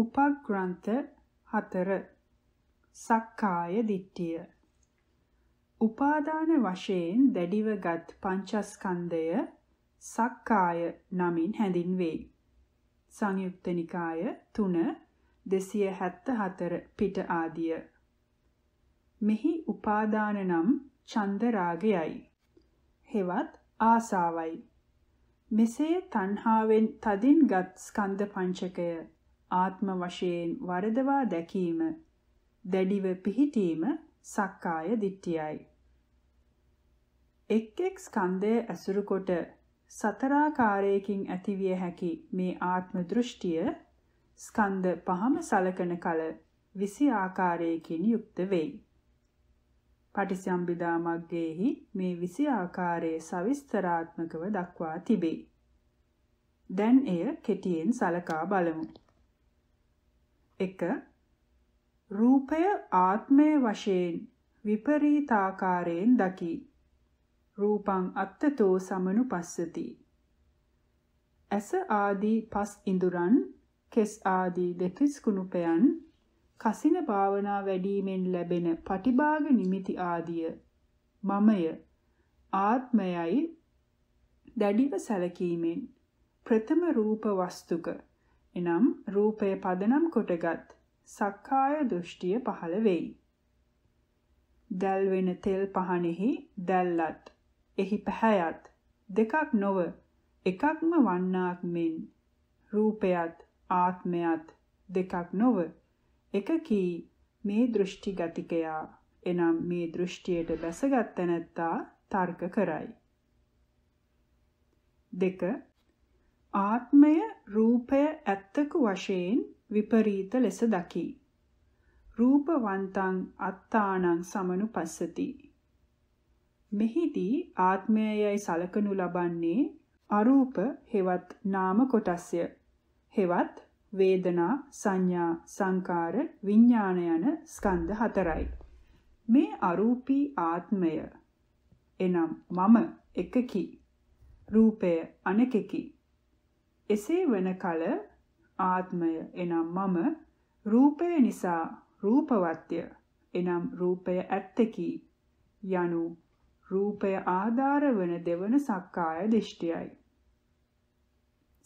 උපග්‍රන්ථ 4 සක්කාය දිට්ඨිය උපාදාන වශයෙන් දැඩිවගත් පංචස්කන්ධය සක්කාය නමින් හැඳින්වෙයි සංයුක්ත නිකාය 3 274 පිට ආදිය මෙහි උපාදාන නම් චන්ද රාගයයි හෙවත් ආසාවයි මෙසේ තණ්හාවෙන් තදින්ගත් ස්කන්ධ පංචකය ආත්ම වශයෙන් වරදවා දැකීම දැඩිව පිහිටීම සක්කාය දිට්ඨියයි එක් එක් ස්කන්ධය ඇසුරු කොට සතරාකාරයකින් ඇතිවිය හැකි මේ ආත්ම දෘෂ්ටිය ස්කන්ධ පහම සලකන කල විසි ආකාරයකින් යුක්ත වෙයි. පටිසම්භිදා මග්ගයේහි මේ විසි ආකාරයේ සවිස්තරාත්මකව දක්වා තිබේ. දැන් එය කෙටියෙන් සලකා බලමු. 1 රූපය ආත්මය වශයෙන් විපරීතාකාරයෙන් දකි. රූපං අත්තතෝ සමනුපස්සති. ඇස ආදී පස් ඉඳුරන්, කෙස් ආදී දෙතිස් කුණුපයන්, කසින භාවනා වැඩිමෙන් ලැබෙන පටිභාග නිමිති ආදිය මමය ආත්මයයි දැඩිව සැලකීමෙන් ප්‍රථම රූප වස්තුක එනම් රූපය පදනම් කොටගත් සක්කාය දෘෂ්ටිය පහළ වෙයි. දැල් වෙන තෙල් පහනෙහි දැල්ලත් එහි පැහැයත් දෙකක් නොව එකක්ම වන්නාක් මෙන් රූපයත් ආත්මයත් දෙකක් නොව එකකී මේ දෘෂ්ටි ගතිකයා එනම් මේ දෘෂ්ටියට බැසගත් තැනැත්තා තර්ක කරයි. දෙක ආත්මය රූපය ඇත්තක වශයෙන් විපරීත ලෙස දකි. රූපවන්තං අත්තානං සමනුපස්සති. මෙහිදී ආත්මයයි සලකනු ලබන්නේ අරූප හෙවත් නාම කොටස්ය. හෙවත් වේදනා සංඥා සංකාර විඥාන යන ස්කන්ධ හතරයි. මේ අරූපී ආත්මය එනම් මම එකකි රූපය අනෙකකි එසේ වෙනකල ආත්මය එනම් මම රූපය නිසා රූපවත්ය එනම් රූපය ඇත්තකි යනු රූපය ආධාර වන දෙවන සක්කාය දිෂ්ටියයි.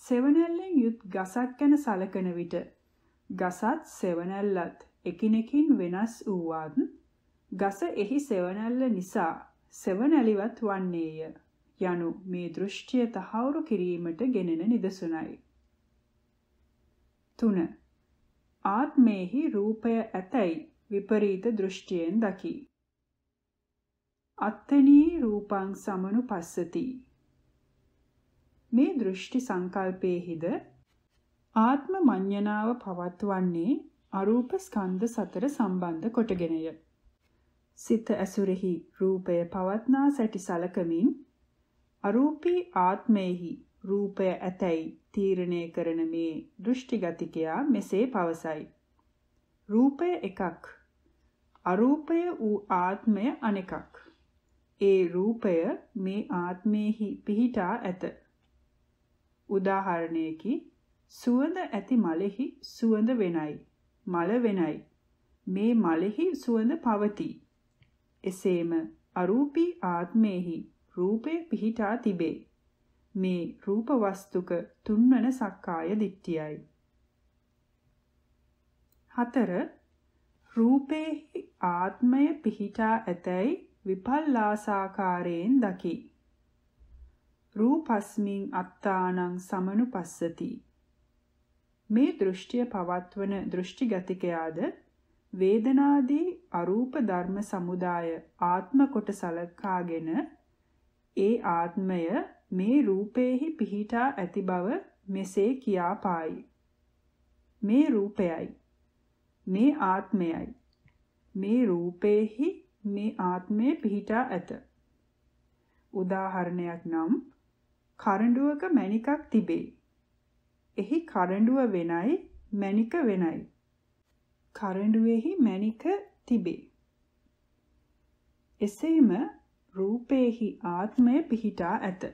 සෙවණැල්ලෙන් යුත් ගසක් ගැන සලකන විට ගසත් සෙවණැල්ලත් එකිනෙකින් වෙනස් වූවත් ගස එහි සෙවණැල්ල නිසා සෙවණැලිවත් වන්නේය. යනු මේ දෘෂ්ටිය තහවුරු කිරීමට ගෙනෙන නිදසුනයි. 3. ආත්මේහි රූපය ඇතැයි විපරීත දෘෂ්ටියෙන් දකි. අත්තනී රූපං සමනුපස්සති. මේ දෘෂ්ටි සංකල්පයේහිද ආත්ම මඤ්ඤණාව පවත්වන්නේ අරූප ස්කන්ධ සතර සම්බන්ධ කොටගෙනය. සිත ඇසුරෙහි රූපය පවත්නා සැටි සලකමින් අරූපී ආත්මෙහි රූපය ඇතැයි තීරණය කරන මේ දෘෂ්ටිගතිකයා මෙසේ පවසයි. රූපය එකක්. අරූපය වූ ආත්මය අනෙකක්. ඒ රූපය මේ ආත්මෙහි පිහිටා ඇත. උදාහරණයකි සුවඳ ඇති මලෙහි සුවඳ වෙනයි. මල වෙනයි. මේ මලෙහි සුවඳ පවතී. එසේම අරූපී ආත්මෙහි රූපය පිහිටා තිබේ. මේ රූප වස්තුක තුන්වන සක්කාය දිට්ඨියයි. 4 රූපේහි ආත්මය පිහිටා ඇතැයි විපල්ලාසාකාරයෙන් දකි. රූපස්මින් අත්තානං සමනුපස්සති. මේ දෘෂ්ටිය පවත්වන දෘෂ්ටිගතිකයාද වේදනාදී අරූප ධර්ම සමුදාය ආත්ම කොට සලකාගෙන ඒ ආත්මය මේ රූපේහි පිහිටා ඇති බව මෙසේ කියා පායි. මේ රූපයයි. මේ ආත්මයයි. මේ රූපේහි මේ ආත්මය පිහිටා ඇත. උදාහරණයක් නම් කරඬුවක මණිකක් තිබේ. එහි කරඬුව වෙනයි මණික වෙනයි. කරඬුවේහි මණික තිබේ. එසේම රූපේහි ආත්මය පිහිටා ඇත.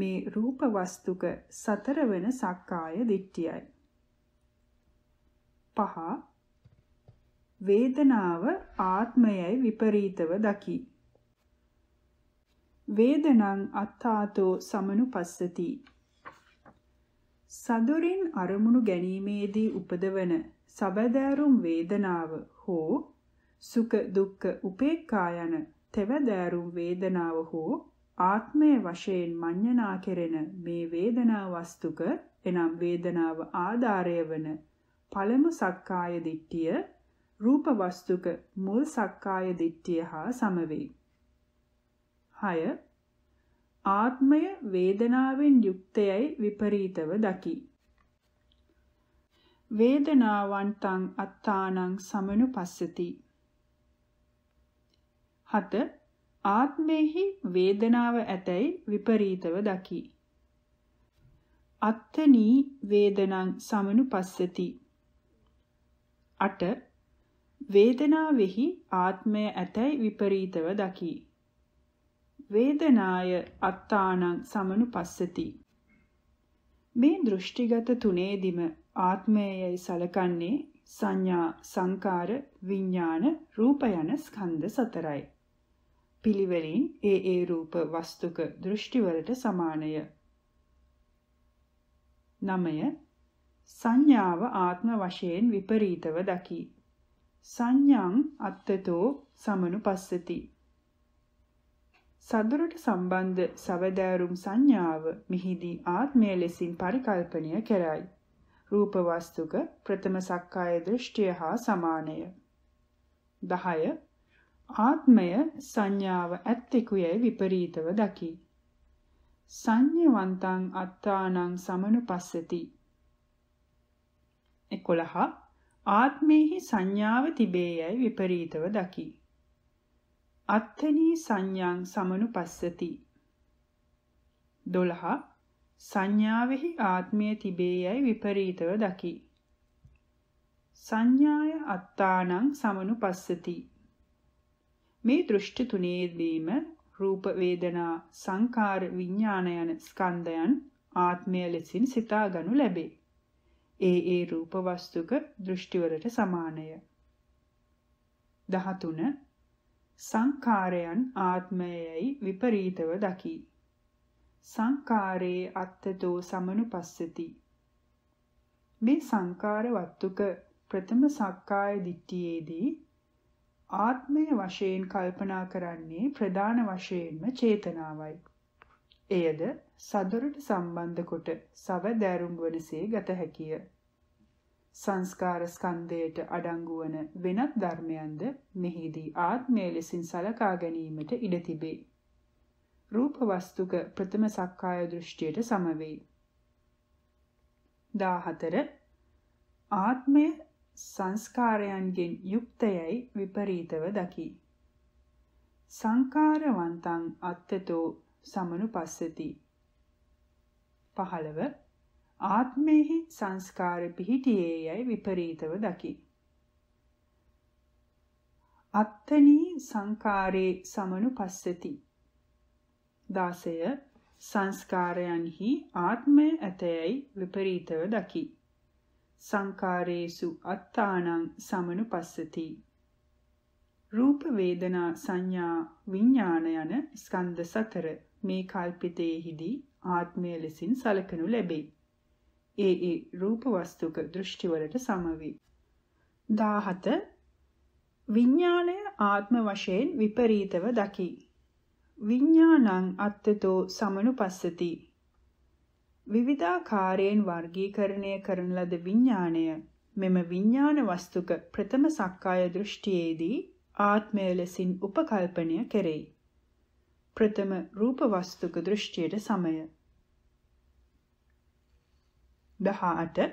මේ රූප වස්තුක සතර වෙන සක්කාය දිට්ඨියයි. පහ වේදනාව ආත්මයයි විපරීතව දකි. වේදනං අත්තාතෝ සමනුපස්සති. සදුරින් අරමුණු ගැනීමේදී උපදවන සබදෑරුම් වේදනාව හෝ සුඛ දුක්ඛ උපේක්ඛා යන තෙවදෑරුම් වේදනාව හෝ ආත්මය වශයෙන් මඤ්ඤණා කෙරෙන මේ වේදනා වස්තුක එනම් වේදනාව ආධාරය වන පළමු සක්කාය දිට්ඨිය රූප වස්තුක මුල් සක්කාය දිට්ඨිය හා සමවේ. 6. ආත්මය වේදනාවෙන් යුක්තයයි විපරීතව දකි. වේදනාවන්තං අත්තානං සමනුපස්සති 7 ආත්මෙහි වේදනාව ඇතැයි විපරීතව දකි. අත්තනී වේදනං සමනුපස්සති. 8 වේදනාවෙහි ආත්මය ඇතැයි විපරීතව දකි. වේදනාය අත්තානං සමනුපස්සති. මේ දෘෂ්ටිගත තුනේදිම ආත්මයයි සලකන්නේ සංඥා සංකාර විඥාන රූප යන ස්කන්ධ සතරයි. පිළිවෙලින් ඒ ඒ රූප වස්තුක දෘෂ්ටිවලට සමානය. 9. සංඥාව ආත්ම වශයෙන් විපරීතව දකි. සංඥං අත්තතෝ සමනුපස්සති. සදුරට සම්බන්ධ සවදෑරුම් සංඥාව මිහිදී ආත්මය ලෙසින් පරිකල්පනය කරයි. රූප වස්තුක ප්‍රථම සක්කාය දෘෂ්ටිය හා සමානය. 10 ආත්මය සංඥාව ඇත්තෙකුයයි විපරීතව දකි. සංඥවන්තං අත්තානං සමනුපස්සති. 11 ආත්මේහි සංඥාව තිබේයයි විපරීතව දකි. අත්තනී සංඥං සමනුපස්සති. 12 සංඥාවෙහි ආත්මය තිබේයයි විපරීතව දකි. සංඥාය අත්තානං සමනුපස්සති. 13 මේ දෘෂ්ටි තුනේදීම රූප වේදනා සංකාර විඥාන යන ස්කන්ධයන් ආත්මය ලෙසින් සිතා ගනු ලැබේ. ඒ ඒ රූප වස්තුක දෘෂ්ටිවලට සමානය. 13 සංකාරයන් ආත්මයයි විපරීතව දකි. සංකාරේ අත්තතෝ සමනුපස්සති. මේ සංකාර වත්තුක ප්‍රථම සක්කාය දිට්ඨියේදී ආත්මය වශයෙන් කල්පනා කරන්නේ ප්‍රධාන වශයෙන්ම චේතනාවයි. එයද සදොරට සම්බන්ධ කොට සවදෑරුම් වනසේ ගත හැකිය. සංස්කාර ස්කන්ධයට අඩංගු වන වෙනත් ධර්මයන්ද මෙහිදී ආත්මය ලෙසින් සලකා ගැනීමට ඉඩ තිබේ. රූප වස්තුක ප්‍රථම සක්කාය දෘෂ්ටියට සමවේ. 14 ආත්මය සංස්කාරයන්ගෙන් යුක්තයයි විපරීතව දකි. සංකාරවන්තං අත්තතෝ සමනුපස්සති. 15 ආත්මේහි සංස්කාර පිහිටියේයයි විපරීතව දකි. අත්තනී සංකාරේ සමනුපස්සති. 16 සංස්කාරයන්හි ආත්මය ඇතැයි විපරීතව දකි. සංකාරේසු අත්තානං සමනුපස්සති රූප වේදනා සංඥා විඥාන යන ස්කන්ධ සතර මේ කල්පිතයේහිදී ආත්මය ලෙසින් සලකනු ලැබේ ඒ ඒ රූප වස්තුක දෘෂ්ටිවලට සමවේ 17 විඥාණය ආත්ම වශයෙන් විපරීතව දකි විඥානං අත්තතෝ සමනුපස්සති විවිධාකාරයෙන් වර්ගීකරණය කරන ලද විඥාණය මෙම විඥාන වස්තුක ප්‍රථම සක්කාය දෘෂ්ටියේදී ආත්මය ලෙසින් උපකල්පනය කෙරෙයි. ප්‍රථම රූප වස්තුක දෘෂ්ටියට සමය 18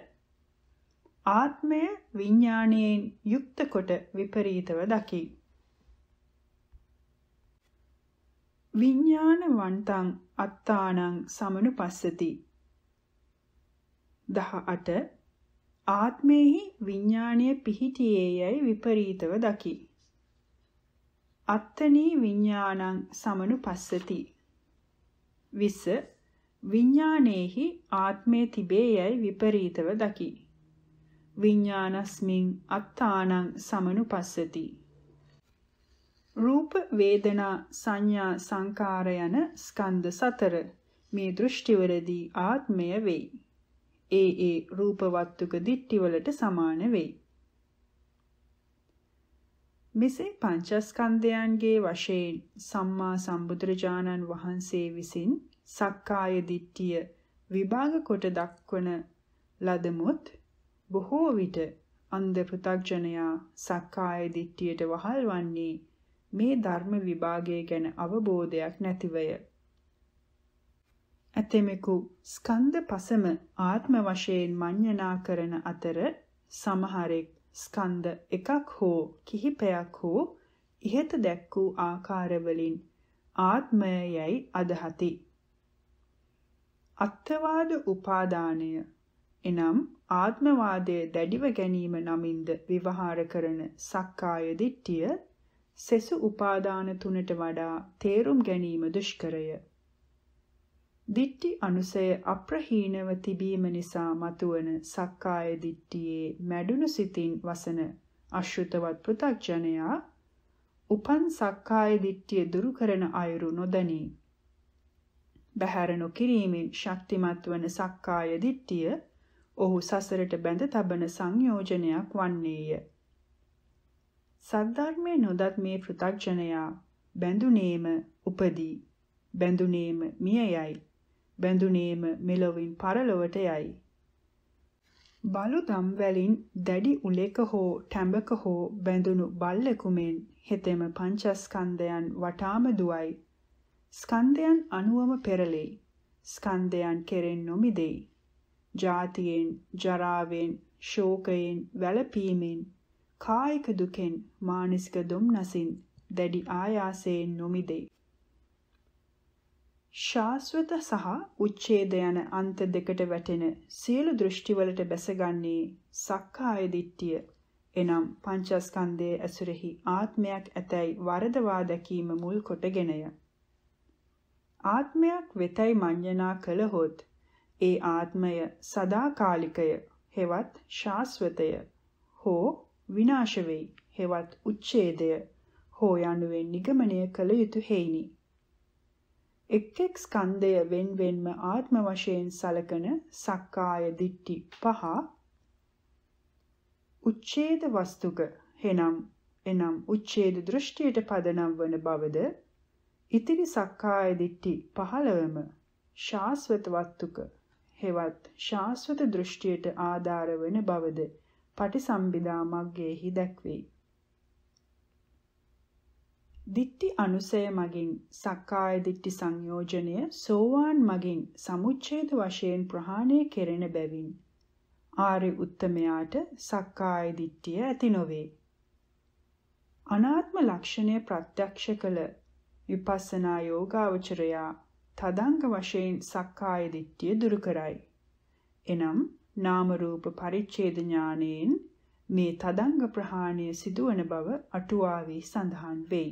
ආත්මය විඥාණයෙන් යුක්ත කොට විපරීතව දකි. විඥානවන්තං අත්තානං සමනුපස්සති 18 ආත්මේහි විඥාණය පිහිටියේයයි විපරීතව දකි. අත්තනී විඥානං සමනුපස්සති. 20 විඥානේහි ආත්මේ තිබේයයි විපරීතව දකි. විඥානස්මින් අත්තානං සමනුපස්සති. රූප වේදනා සංඥා සංකාර යන ස්කන්ධ සතර මේ දෘෂ්ටිවලදී ආත්මය වෙයි. ඒ ඒ රූපවත්තුක දිට්ටිවලට සමාන වෙයි. මෙසේ පංචස්කන්ධයන්ගේ වශයෙන් සම්මා සම්බුදුරජාණන් වහන්සේ විසින් සක්කාය දිට්ඨිය විභාග කොට දක්වන ලදමුත් බොහෝ විට අන්ධ පෘථග්ජනයා සක්කාය දිට්ඨියට වහල් වන්නේ මේ ධර්ම විභාගය ගැන අවබෝධයක් නැතිවය. ඇතෙමෙකු ස්කන්ධ පසම ආත්ම වශයෙන් මඤ්ඤණා කරන අතර සමහරෙක් ස්කන්ධ එකක් හෝ කිහිපයක් හෝ ඉහත දැක්වූ ආකාරවලින් ආත්මය යයි අදහති. අත්වාද උපාදානය එනම් ආත්මවාදය දැඩිව ගැනීම නමින්ද විවහාර කරන සක්කාය දිට්ඨිය සෙසු උපාදාන තුනට වඩා තේරුම් ගැනීම දුෂ්කරය. දිට්ටි අනුසය අප්‍රහීනව තිබීම නිසා මතුවන සක්කාය දිට්ටියේ මැඩුණු සිතින් වසන අශෘතවත් පෘථග්ජනයා උපන් සක්කාය දිට්ඨිය දුරු කරන අයුරු නොදනී. බහැර නොකිරීමෙන් ශක්තිමත් වන සක්කාය දිට්ඨිය ඔහු සසරට බැඳ තබන සංයෝජනයක් වන්නේය. සද්ධර්මයේ නොදත් මේ පෘථග්ජනයා බැඳුනේම උපදී. බැඳුනේම මියයයි. බැඳුනේම මෙලොවින් පරලොවට යයි. බලුදම් වැලින් දැඩි උලෙක හෝ ටැඹක හෝ බැඳුණු බල්ලෙකු මෙන් හෙතෙම පංචස්කන්ධයන් වටාම දුවයි. ස්කන්ධයන් අනුවම පෙරලෙයි. ස්කන්ධයන් කෙරෙන් නොමිදෙයි. ජාතියෙන්, ජරාවෙන්, ශෝකයෙන්, වැළපීමෙන්, කායික දුකෙන්, මානසික දුම්නසින් දැඩි ආයාසයෙන් නොමිදෙයි. ශාස්වත සහ උච්ඡේද යන අන්ත දෙකට වැටෙන සියලු දෘෂ්ටිවලට බැසගන්නේ සක්කාය දිට්ඨිය එනම් පංචස්කන්ධයේ ඇසුරෙහි ආත්මයක් ඇතැයි වරදවා දැකීම මුල් කොටගෙනය ආත්මයක් වෙතයි මඤ්ඤණා කළහොත් ඒ ආත්මය සදාකාලිකය හෙවත් ශාස්වතය හෝ විනාශ වෙයි හෙවත් උච්ඡේදය හෝ යනුවෙන් නිගමනය කළ යුතු හේිනි එක් එක් ස්කන්ධය වෙන්වෙන්ම ආත්ම වශයෙන් සලකන සක්කාය දිට්ටි පහ උච්ඡේද වස්තුක එනම් එනම් උච්ඡේද දෘෂ්ටියට පදනම් වන බවද ඉතිරි සක්කාය දිට්ටි 15ම ශාස්වත වස්තුක හෙවත් ශාස්වත දෘෂ්ටියට ආධාර වන බවද පටිසම්භිදා මග්ගයේහි දැක්වේ දිට්ටි අනුසය මගින් සක්කාය දිට්ටි සංයෝජනය සෝවාන් මගින් සමුච්ඡේද වශයෙන් ප්‍රහාණය කෙරෙන බැවින් ආරි උත්තමයාට සක්කාය දිට්ටිය ඇති නොවේ. අනාත්ම ලක්ෂණය ප්‍රත්‍යක්ෂ කළ විපස්සනා යෝගාවචරයා තදංග වශයෙන් සක්කාය දිට්ඨිය දුරු කරයි. එනම් නාම රූප පරිච්ඡේද ඥානෙන් මේ තදංග ප්‍රහාණය සිදුවන බව අටුවාවේ සඳහන් වෙයි.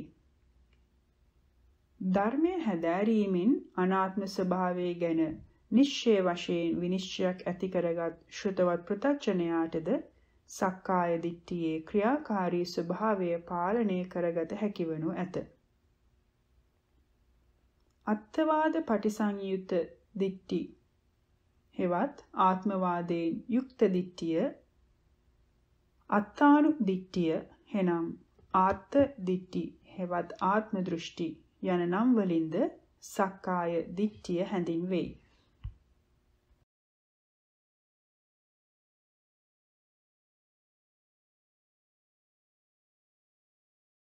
ධර්මය හැදෑරීමෙන් අනාත්ම ස්වභාවය ගැන නිශ්චය වශයෙන් විනිශ්චයක් ඇති කරගත් ශ්‍රතවත් ප්‍රත්‍යඥයාටද සක්කාය දිට්ඨියේ ක්‍රියාකාරී ස්වභාවය පාලනය කරගත හැකිවනු ඇත. අත්වාද පටිසංයුත දිට්ඨි හෙවත් ආත්මවාදයෙන් යුක්ත දිට්ඨිය අත්තානු දිට්ඨිය එනම් ආත්ත දිට්ඨි හෙවත් ආත්ම දෘෂ්ටි යන නම් වලින්ද සක්කාය දිට්ඨිය හැඳින්වෙයි.